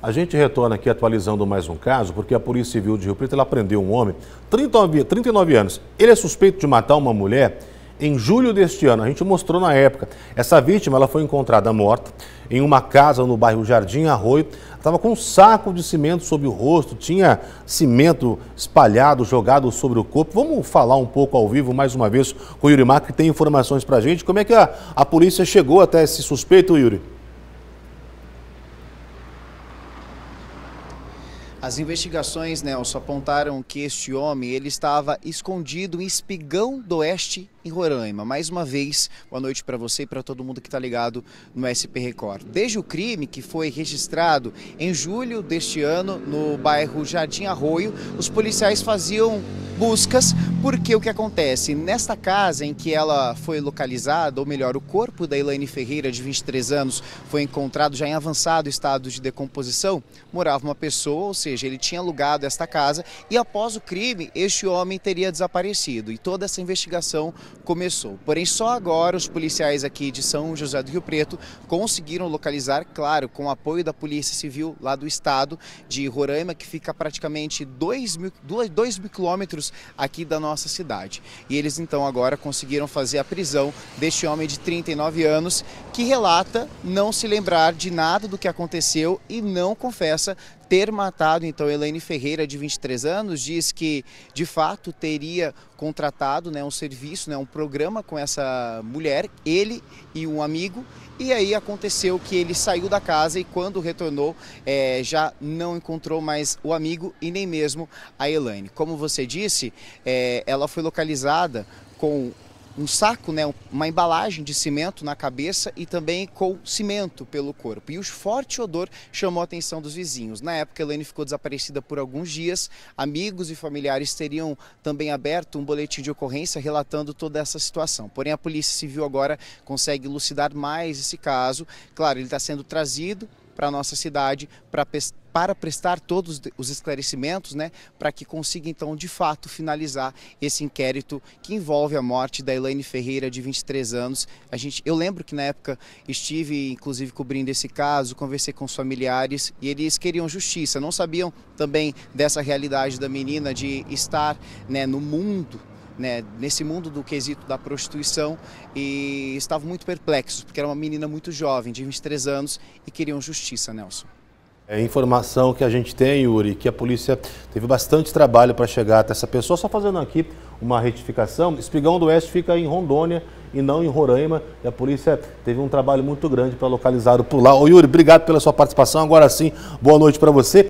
A gente retorna aqui atualizando mais um caso, porque a Polícia Civil de Rio Preto ela prendeu um homem, 39, 39 anos. Ele é suspeito de matar uma mulher em julho deste ano. A gente mostrou na época. Essa vítima ela foi encontrada morta em uma casa no bairro Jardim Arroio. Estava com um saco de cimento sobre o rosto, tinha cimento espalhado, jogado sobre o corpo. Vamos falar um pouco ao vivo mais uma vez com o Yuri Marques, que tem informações para a gente. Como é que a, a polícia chegou até esse suspeito, Yuri? As investigações, Nelson, né, apontaram que este homem ele estava escondido em Espigão do Oeste, em Roraima. Mais uma vez, boa noite para você e para todo mundo que está ligado no SP Record. Desde o crime que foi registrado em julho deste ano no bairro Jardim Arroio, os policiais faziam buscas, porque o que acontece? Nesta casa em que ela foi localizada, ou melhor, o corpo da Elaine Ferreira, de 23 anos, foi encontrado já em avançado estado de decomposição, morava uma pessoa, ou seja, ele tinha alugado esta casa e após o crime, este homem teria desaparecido. E toda essa investigação começou. Porém, só agora os policiais aqui de São José do Rio Preto conseguiram localizar, claro, com o apoio da Polícia Civil lá do estado de Roraima, que fica praticamente 2 mil, 2 mil quilômetros aqui da nossa cidade. E eles então agora conseguiram fazer a prisão deste homem de 39 anos que relata não se lembrar de nada do que aconteceu e não confessa ter matado então Elaine Ferreira de 23 anos, diz que de fato teria contratado, né, um serviço, né, um programa com essa mulher, ele e um amigo, e aí aconteceu que ele saiu da casa e quando retornou é, já não encontrou mais o amigo e nem mesmo a Elaine. Como você disse, é, ela foi localizada com um saco, né, uma embalagem de cimento na cabeça e também com cimento pelo corpo. E o forte odor chamou a atenção dos vizinhos. Na época, Helene ficou desaparecida por alguns dias. Amigos e familiares teriam também aberto um boletim de ocorrência relatando toda essa situação. Porém, a Polícia Civil agora consegue elucidar mais esse caso. Claro, ele está sendo trazido para a nossa cidade para pesquisa para prestar todos os esclarecimentos, né, para que consiga então de fato finalizar esse inquérito que envolve a morte da Elaine Ferreira de 23 anos. A gente, eu lembro que na época estive inclusive cobrindo esse caso, conversei com os familiares e eles queriam justiça, não sabiam também dessa realidade da menina de estar, né, no mundo né, nesse mundo do quesito da prostituição e estavam muito perplexos, porque era uma menina muito jovem, de 23 anos, e queriam justiça, Nelson. É informação que a gente tem, Yuri, que a polícia teve bastante trabalho para chegar até essa pessoa. Só fazendo aqui uma retificação, Espigão do Oeste fica em Rondônia e não em Roraima. E a polícia teve um trabalho muito grande para localizá-lo por lá. Ô Yuri, obrigado pela sua participação. Agora sim, boa noite para você.